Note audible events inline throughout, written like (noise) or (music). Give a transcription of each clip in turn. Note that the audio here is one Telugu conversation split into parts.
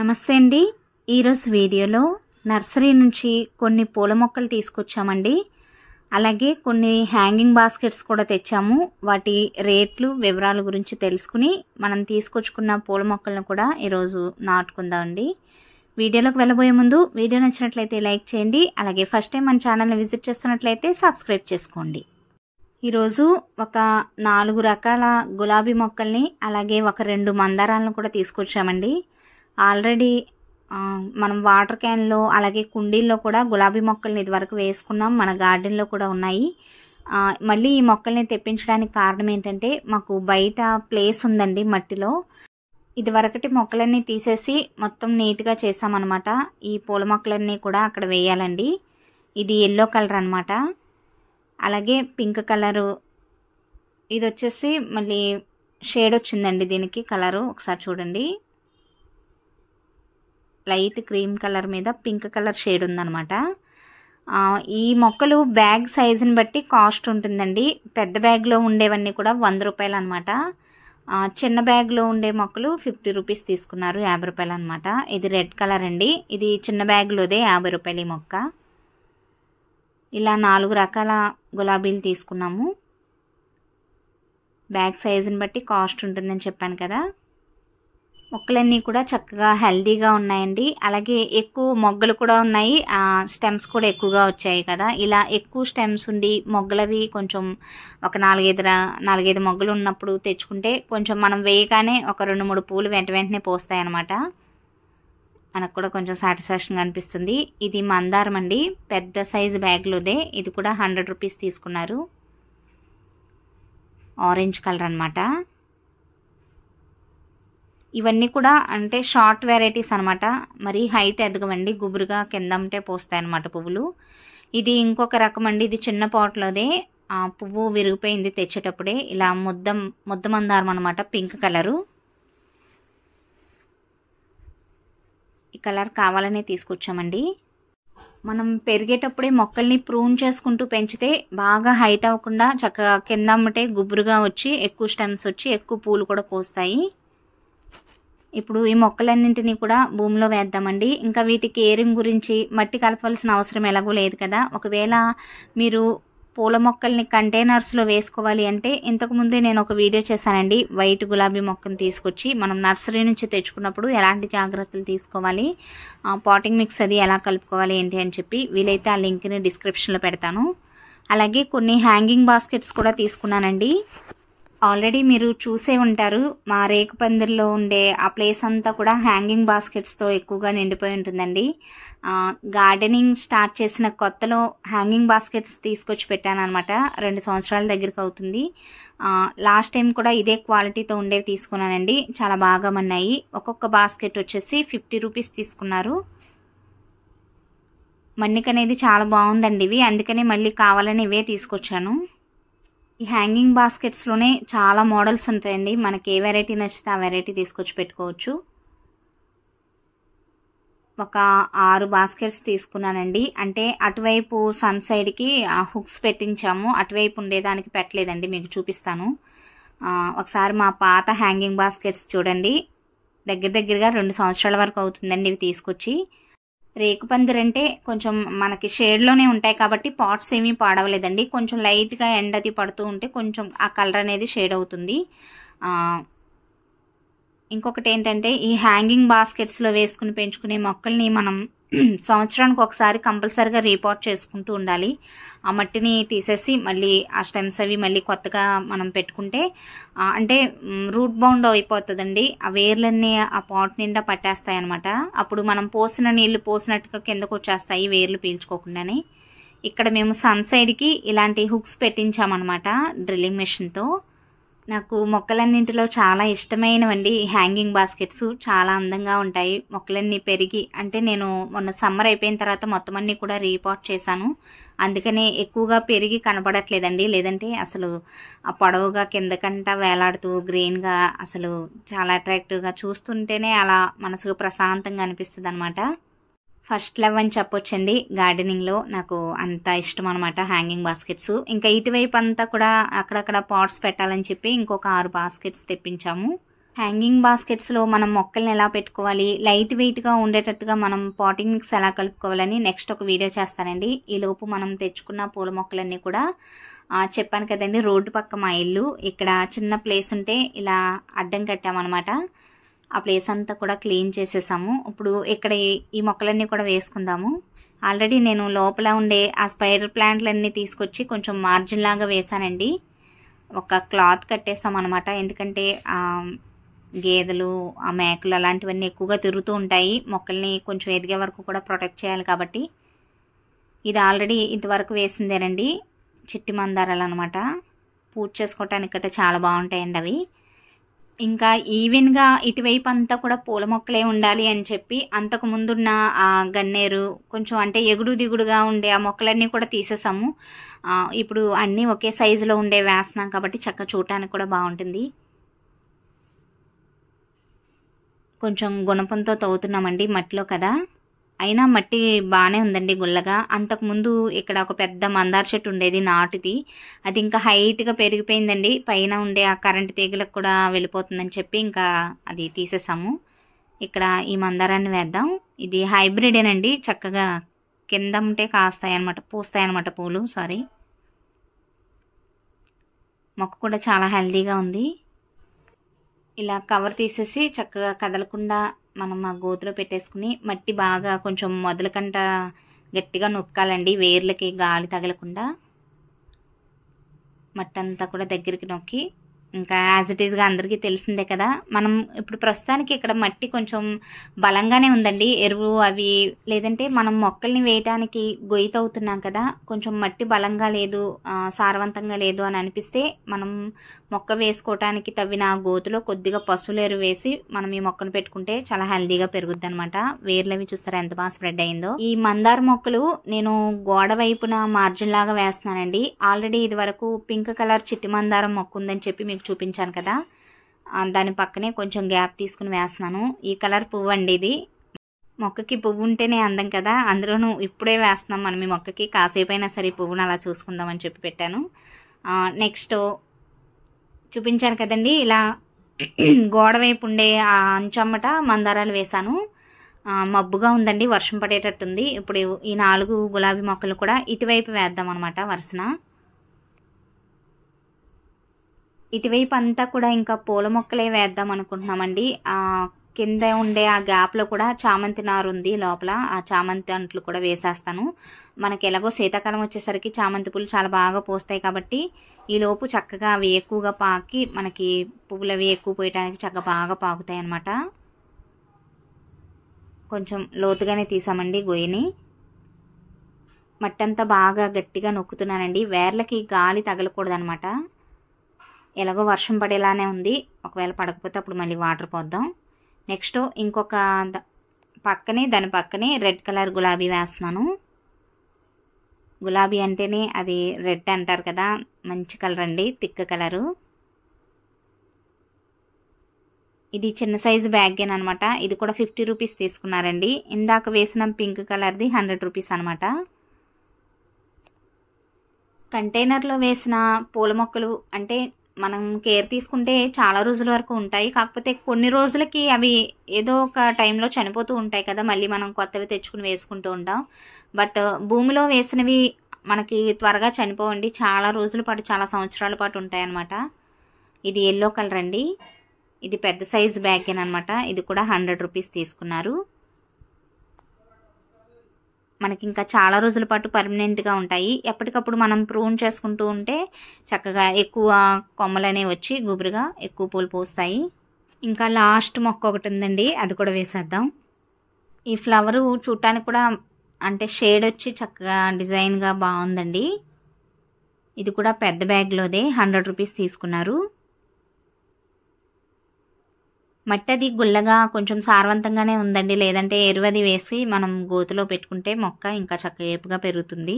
నమస్తే అండి ఈరోజు వీడియోలో నర్సరీ నుంచి కొన్ని పూల మొక్కలు తీసుకొచ్చామండి అలాగే కొన్ని హ్యాంగింగ్ బాస్కెట్స్ కూడా తెచ్చాము వాటి రేట్లు వివరాల గురించి తెలుసుకుని మనం తీసుకొచ్చుకున్న పూల మొక్కలను కూడా ఈరోజు నాటుకుందామండి వీడియోలోకి వెళ్ళబోయే ముందు వీడియో నచ్చినట్లయితే లైక్ చేయండి అలాగే ఫస్ట్ టైం మన ఛానల్ని విజిట్ చేస్తున్నట్లయితే సబ్స్క్రైబ్ చేసుకోండి ఈరోజు ఒక నాలుగు రకాల గులాబీ మొక్కల్ని అలాగే ఒక రెండు మందారాలను కూడా తీసుకొచ్చామండి ఆల్రెడీ మనం వాటర్ క్యాన్లో అలాగే కుండీల్లో కూడా గులాబీ మొక్కల్ని ఇదివరకు వేసుకున్నాం మన గార్డెన్లో కూడా ఉన్నాయి మళ్ళీ ఈ మొక్కల్ని తెప్పించడానికి కారణం ఏంటంటే మాకు బయట ప్లేస్ ఉందండి మట్టిలో ఇదివరకటి మొక్కలన్నీ తీసేసి మొత్తం నీట్గా చేసామన్నమాట ఈ పూల మొక్కలన్నీ కూడా అక్కడ వేయాలండి ఇది ఎల్లో కలర్ అనమాట అలాగే పింక్ కలరు ఇది వచ్చేసి మళ్ళీ షేడ్ వచ్చిందండి దీనికి కలరు ఒకసారి చూడండి లైట్ క్రీమ్ కలర్ మీద పింక్ కలర్ షేడ్ ఉందనమాట ఈ మొక్కలు బ్యాగ్ సైజుని బట్టి కాస్ట్ ఉంటుందండి పెద్ద బ్యాగ్లో ఉండేవన్నీ కూడా వంద రూపాయలు అనమాట చిన్న బ్యాగ్లో ఉండే మొక్కలు ఫిఫ్టీ రూపీస్ తీసుకున్నారు యాభై రూపాయలు అనమాట ఇది రెడ్ కలర్ అండి ఇది చిన్న బ్యాగ్లోదే యాభై రూపాయలు ఈ మొక్క ఇలా నాలుగు రకాల గులాబీలు తీసుకున్నాము బ్యాగ్ సైజుని బట్టి కాస్ట్ ఉంటుందని చెప్పాను కదా మొక్కలన్నీ కూడా చక్కగా హెల్దీగా ఉన్నాయండి అలాగే ఎక్కువ మొగ్గలు కూడా ఉన్నాయి స్టెమ్స్ కూడా ఎక్కువగా వచ్చాయి కదా ఇలా ఎక్కువ స్టెమ్స్ ఉండి మొగ్గలవి కొంచెం ఒక నాలుగైదు నాలుగైదు మొగ్గలు ఉన్నప్పుడు తెచ్చుకుంటే కొంచెం మనం వేయగానే ఒక రెండు మూడు పూలు వెంట వెంటనే పోస్తాయి అనమాట మనకు కూడా కొంచెం సాటిస్ఫాక్షన్గా అనిపిస్తుంది ఇది మందారం అండి పెద్ద సైజు బ్యాగ్లోదే ఇది కూడా హండ్రెడ్ రూపీస్ తీసుకున్నారు ఆరెంజ్ కలర్ అనమాట ఇవన్నీ కూడా అంటే షార్ట్ వెరైటీస్ అనమాట మరి హైట్ ఎదగవండి గుబురుగా కింద పోస్తాయి అనమాట పువ్వులు ఇది ఇంకొక రకం అండి ఇది చిన్న పాట్లోదే పువ్వు విరిగిపోయింది తెచ్చేటప్పుడే ఇలా ముద్ద ముద్దమందారం అనమాట పింక్ కలరు ఈ కలర్ కావాలనే తీసుకొచ్చామండి మనం పెరిగేటప్పుడే మొక్కల్ని ప్రూన్ చేసుకుంటూ పెంచితే బాగా హైట్ అవ్వకుండా చక్కగా కింద అమ్మటే గుబురుగా వచ్చి ఎక్కువ స్టెమ్స్ వచ్చి ఎక్కువ పూలు కూడా పోస్తాయి ఇప్పుడు ఈ మొక్కలన్నింటినీ కూడా భూమిలో వేద్దామండి ఇంకా వీటి కేరింగ్ గురించి మట్టి కలపాల్సిన అవసరం ఎలాగో లేదు కదా ఒకవేళ మీరు పూల మొక్కల్ని కంటైనర్స్లో వేసుకోవాలి అంటే ఇంతకుముందే నేను ఒక వీడియో చేశానండి వైట్ గులాబీ మొక్కను తీసుకొచ్చి మనం నర్సరీ నుంచి తెచ్చుకున్నప్పుడు ఎలాంటి జాగ్రత్తలు తీసుకోవాలి పాటింగ్ మిక్స్ అది ఎలా కలుపుకోవాలి ఏంటి అని చెప్పి వీలైతే ఆ లింక్ని డిస్క్రిప్షన్లో పెడతాను అలాగే కొన్ని హ్యాంగింగ్ బాస్కెట్స్ కూడా తీసుకున్నానండి ఆల్రెడీ మీరు చూసే ఉంటారు మా రేకు పందిరిలో ఉండే ఆ ప్లేస్ అంతా కూడా హ్యాంగింగ్ బాస్కెట్స్తో ఎక్కువగా నిండిపోయి ఉంటుందండి గార్డెనింగ్ స్టార్ట్ చేసిన కొత్తలో హ్యాంగింగ్ బాస్కెట్స్ తీసుకొచ్చి పెట్టాను అనమాట రెండు సంవత్సరాల దగ్గరకు అవుతుంది లాస్ట్ టైం కూడా ఇదే క్వాలిటీతో ఉండేవి తీసుకున్నానండి చాలా బాగా మన్నాయి ఒక్కొక్క బాస్కెట్ వచ్చేసి ఫిఫ్టీ రూపీస్ తీసుకున్నారు మన్నిక అనేది చాలా బాగుందండి ఇవి అందుకనే మళ్ళీ కావాలని ఇవే తీసుకొచ్చాను ఈ హ్యాంగింగ్ బాస్కెట్స్లోనే చాలా మోడల్స్ ఉంటాయండి మనకి ఏ వెరైటీ నచ్చితే ఆ వెరైటీ తీసుకొచ్చి పెట్టుకోవచ్చు ఒక ఆరు బాస్కెట్స్ తీసుకున్నానండి అంటే అటువైపు సన్ సైడ్కి హుక్స్ పెట్టించాము అటువైపు ఉండేదానికి పెట్టలేదండి మీకు చూపిస్తాను ఒకసారి మా పాత హ్యాంగింగ్ బాస్కెట్స్ చూడండి దగ్గర దగ్గరగా రెండు సంవత్సరాల వరకు అవుతుందండి ఇవి తీసుకొచ్చి పందిరంటే కొంచెం మనకి షేడ్లోనే ఉంటాయి కాబట్టి పాట్స్ ఏమీ పాడవలేదండి కొంచెం లైట్గా ఎండ అది పడుతూ ఉంటే కొంచెం ఆ కలర్ అనేది షేడ్ అవుతుంది ఇంకొకటి ఏంటంటే ఈ హ్యాంగింగ్ బాస్కెట్స్లో వేసుకుని పెంచుకునే మొక్కల్ని మనం (clears throat) సంవత్సరానికి ఒకసారి కంపల్సరిగా రీపోర్ట్ చేసుకుంటూ ఉండాలి ఆ మట్టిని తీసేసి మళ్ళీ ఆ స్టెమ్స్ అవి మళ్ళీ కొత్తగా మనం పెట్టుకుంటే అంటే రూట్ బౌండ్ అయిపోతుందండి ఆ వేర్లన్నీ ఆ పాట్ నిండా పట్టేస్తాయి అనమాట అప్పుడు మనం పోసిన నీళ్లు పోసినట్టుగా కిందకు వచ్చేస్తాయి వేర్లు పీల్చుకోకుండానే ఇక్కడ మేము సన్ సైడ్కి ఇలాంటి హుక్స్ పెట్టించామన్నమాట డ్రిల్లింగ్ మెషిన్తో నాకు మొక్కలన్నింటిలో చాలా ఇష్టమైనవండి హ్యాంగింగ్ బాస్కెట్స్ చాలా అందంగా ఉంటాయి మొక్కలన్నీ పెరిగి అంటే నేను మొన్న సమ్మర్ అయిపోయిన తర్వాత మొత్తం అన్నీ కూడా రీపోర్ట్ చేశాను అందుకనే ఎక్కువగా పెరిగి కనపడట్లేదండి లేదంటే అసలు ఆ పొడవుగా కిందకంట వేలాడుతూ గ్రీన్గా అసలు చాలా అట్రాక్టివ్గా చూస్తుంటేనే అలా మనసుకు ప్రశాంతంగా అనిపిస్తుంది అనమాట ఫస్ట్ లవ్ అని చెప్పొచ్చండి గార్డెనింగ్లో నాకు అంత ఇష్టం అనమాట హ్యాంగింగ్ బాస్కెట్స్ ఇంకా ఇటువైపు అంతా కూడా అక్కడక్కడ పాట్స్ పెట్టాలని చెప్పి ఇంకొక ఆరు బాస్కెట్స్ తెప్పించాము హ్యాంగింగ్ బాస్కెట్స్లో మనం మొక్కల్ని ఎలా పెట్టుకోవాలి లైట్ వెయిట్గా ఉండేటట్టుగా మనం పాటింగ్ మిక్స్ ఎలా కలుపుకోవాలని నెక్స్ట్ ఒక వీడియో చేస్తానండి ఈలోపు మనం తెచ్చుకున్న పూల మొక్కలన్నీ కూడా చెప్పాను కదండి రోడ్డు పక్క మా ఇల్లు ఇక్కడ చిన్న ప్లేస్ ఉంటే ఇలా అడ్డం కట్టామన్నమాట ఆ ప్లేస్ అంతా కూడా క్లీన్ చేసేసాము ఇప్పుడు ఇక్కడ ఈ మొక్కలన్నీ కూడా వేసుకుందాము ఆల్రెడీ నేను లోపల ఉండే ఆ స్పైడర్ ప్లాంట్లన్నీ తీసుకొచ్చి కొంచెం మార్జిన్ లాగా వేశానండి ఒక క్లాత్ కట్టేస్తాం అనమాట ఎందుకంటే గేదెలు ఆ మేకలు అలాంటివన్నీ ఎక్కువగా తిరుగుతూ ఉంటాయి మొక్కల్ని కొంచెం ఎదిగే వరకు కూడా ప్రొటెక్ట్ చేయాలి కాబట్టి ఇది ఆల్రెడీ ఇంతవరకు వేసిందేనండి చిట్టి మందారాలు అనమాట పూజ చేసుకోవటానికి చాలా బాగుంటాయండి అవి ఇంకా ఈవెన్గా ఇటువైపు అంతా కూడా పూల మొక్కలే ఉండాలి అని చెప్పి అంతకు ముందున్న ఆ గన్నేరు కొంచెం అంటే ఎగుడు దిగుడుగా ఉండే ఆ మొక్కలన్నీ కూడా తీసేసాము ఇప్పుడు అన్నీ ఒకే సైజులో ఉండే వేస్తున్నాం కాబట్టి చక్క చూడటానికి కూడా బాగుంటుంది కొంచెం గుణపంతో తవ్వుతున్నామండి మట్టిలో కదా అయినా మట్టి బాగానే ఉందండి గుల్లగా అంతకుముందు ఇక్కడ ఒక పెద్ద మందార చెట్టు ఉండేది నాటిది అది ఇంకా హైట్గా పెరిగిపోయిందండి పైన ఉండే ఆ కరెంటు తీగలకు కూడా వెళ్ళిపోతుందని చెప్పి ఇంకా అది తీసేసాము ఇక్కడ ఈ మందారాన్ని వేద్దాం ఇది హైబ్రిడేనండి చక్కగా కింద ఉంటే కాస్తాయి అనమాట పూస్తాయి అనమాట పూలు సారీ మొక్క కూడా చాలా హెల్దీగా ఉంది ఇలా కవర్ తీసేసి చక్కగా కదలకుండా మనం ఆ గోతులో పెట్టేసుకుని మట్టి బాగా కొంచెం మొదలకంట గట్టిగా నొక్కాలండి వేర్లకి గాలి తగలకుండా మట్టి అంతా కూడా దగ్గరికి నొక్కి ఇంకా యాజ్ ఇట్ ఈజ్గా అందరికీ తెలిసిందే కదా మనం ఇప్పుడు ప్రస్తుతానికి ఇక్కడ మట్టి కొంచెం బలంగానే ఉందండి ఎరువు అవి లేదంటే మనం మొక్కల్ని వేయటానికి గొయ్యితవుతున్నాం కదా కొంచెం మట్టి బలంగా లేదు సారవంతంగా లేదు అని అనిపిస్తే మనం మొక్క వేసుకోవటానికి తవ్విన గోతులో కొద్దిగా పసులు ఎరువు వేసి మనం ఈ మొక్కను పెట్టుకుంటే చాలా హెల్దీగా పెరుగుద్ది అనమాట వేర్లవి చూస్తారా ఎంత బాగా స్ప్రెడ్ అయిందో ఈ మందార మొక్కలు నేను గోడ వైపున మార్జిన్ లాగా వేస్తున్నానండి ఆల్రెడీ ఇది వరకు పింక్ కలర్ చిట్టి మందారం మొక్క ఉందని చెప్పి మీకు మీకు చూపించాను కదా దాని పక్కనే కొంచెం గ్యాప్ తీసుకుని వేస్తున్నాను ఈ కలర్ పువ్వు అండి ఇది మొక్కకి పువ్వు ఉంటేనే అందం కదా అందులోనూ ఇప్పుడే వేస్తున్నాం మనం ఈ మొక్కకి కాసేపు అయినా సరే పువ్వును అలా చూసుకుందామని చెప్పి పెట్టాను నెక్స్ట్ చూపించాను కదండి ఇలా గోడ వైపు ఉండే ఆ అంచమ్మట మందారాలు వేశాను మబ్బుగా ఉందండి వర్షం పడేటట్టుంది ఇప్పుడు ఈ నాలుగు గులాబీ మొక్కలు కూడా ఇటువైపు వేద్దాం అనమాట వరుసన ఇటువైపు అంతా కూడా ఇంకా పూల మొక్కలే వేద్దాం అనుకుంటున్నామండి కింద ఉండే ఆ గ్యాప్లో కూడా చామంతి నారు ఉంది లోపల ఆ చామంతి అంట్లు కూడా వేసేస్తాను మనకి ఎలాగో శీతాకాలం వచ్చేసరికి చామంతి పూలు చాలా బాగా పోస్తాయి కాబట్టి ఈ లోపు చక్కగా అవి ఎక్కువగా పాకి మనకి పువ్వులు అవి ఎక్కువ పోయడానికి చక్కగా బాగా పాకుతాయి అన్నమాట కొంచెం లోతుగానే తీసామండి గొయ్యిని మట్టంతా బాగా గట్టిగా నొక్కుతున్నానండి వేర్లకి గాలి తగలకూడదనమాట ఎలాగో వర్షం పడేలానే ఉంది ఒకవేళ పడకపోతే అప్పుడు మళ్ళీ వాటర్ పోద్దాం నెక్స్ట్ ఇంకొక పక్కనే దాని పక్కనే రెడ్ కలర్ గులాబీ వేస్తున్నాను గులాబీ అంటేనే అది రెడ్ అంటారు కదా మంచి కలర్ అండి తిక్క కలరు ఇది చిన్న సైజు బ్యాగేన్ అనమాట ఇది కూడా ఫిఫ్టీ రూపీస్ తీసుకున్నారండి ఇందాక వేసిన పింక్ కలర్ది హండ్రెడ్ రూపీస్ అనమాట కంటైనర్లో వేసిన పూల మొక్కలు అంటే మనం కేర్ తీసుకుంటే చాలా రోజుల వరకు ఉంటాయి కాకపోతే కొన్ని రోజులకి అవి ఏదో ఒక టైంలో చనిపోతూ ఉంటాయి కదా మళ్ళీ మనం కొత్తవి తెచ్చుకుని వేసుకుంటూ ఉంటాం బట్ uh, భూమిలో వేసినవి మనకి త్వరగా చనిపోవండి చాలా రోజుల పాటు చాలా సంవత్సరాల పాటు ఉంటాయి ఇది ఎల్లో కలర్ అండి ఇది పెద్ద సైజ్ బ్యాగ్ అనమాట ఇది కూడా హండ్రెడ్ రూపీస్ తీసుకున్నారు మనకి ఇంకా చాలా రోజుల పాటు పర్మనెంట్గా ఉంటాయి ఎప్పటికప్పుడు మనం ప్రూన్ చేసుకుంటూ ఉంటే చక్కగా ఎక్కువ కొమ్మలనే వచ్చి గుబురుగా ఎక్కువ పూలు పూస్తాయి ఇంకా లాస్ట్ మొక్క ఒకటి ఉందండి అది కూడా వేసేద్దాం ఈ ఫ్లవరు చూడటానికి కూడా అంటే షేడ్ వచ్చి చక్కగా డిజైన్గా బాగుందండి ఇది కూడా పెద్ద బ్యాగ్లోదే హండ్రెడ్ రూపీస్ తీసుకున్నారు మట్టది గుల్లగా కొంచెం సారవంతంగానే ఉందండి లేదంటే ఎరువది వేసి మనం గోతులో పెట్టుకుంటే మొక్క ఇంకా చక్కగా పెరుగుతుంది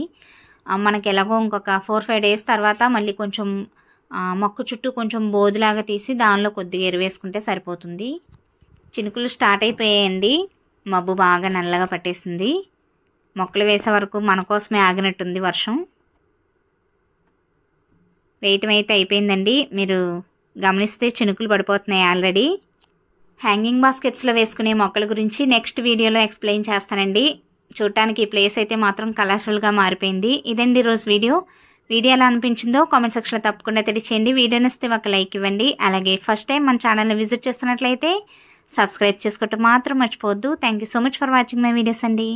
మనకి ఎలాగో ఇంకొక ఫోర్ ఫైవ్ డేస్ తర్వాత మళ్ళీ కొంచెం మొక్క చుట్టూ కొంచెం బోదులాగా తీసి దానిలో కొద్దిగా ఎరువేసుకుంటే సరిపోతుంది చినుకులు స్టార్ట్ అయిపోయాయండి మబ్బు బాగా నల్లగా పట్టేసింది మొక్కలు వేసే వరకు మన కోసమే ఆగినట్టుంది వర్షం వేయటం అయితే అయిపోయిందండి మీరు గమనిస్తే చినుకులు పడిపోతున్నాయి ఆల్రెడీ హ్యాంగింగ్ బాస్కెట్స్లో వేసుకునే మొక్కల గురించి నెక్స్ట్ వీడియోలో ఎక్స్ప్లెయిన్ చేస్తానండి చూడటానికి ఈ ప్లేస్ అయితే మాత్రం కలర్ఫుల్గా మారిపోయింది ఇదండి రోజు వీడియో వీడియో ఎలా అనిపించిందో కామెంట్ సెక్షన్లో తప్పకుండా తెలియచేయండి వీడియో నచ్చితే ఒక లైక్ ఇవ్వండి అలాగే ఫస్ట్ టైం మన ఛానల్ని విజిట్ చేస్తున్నట్లయితే సబ్స్క్రైబ్ చేసుకోవటం మాత్రం మర్చిపోవద్దు thank so much for watching my videos అండి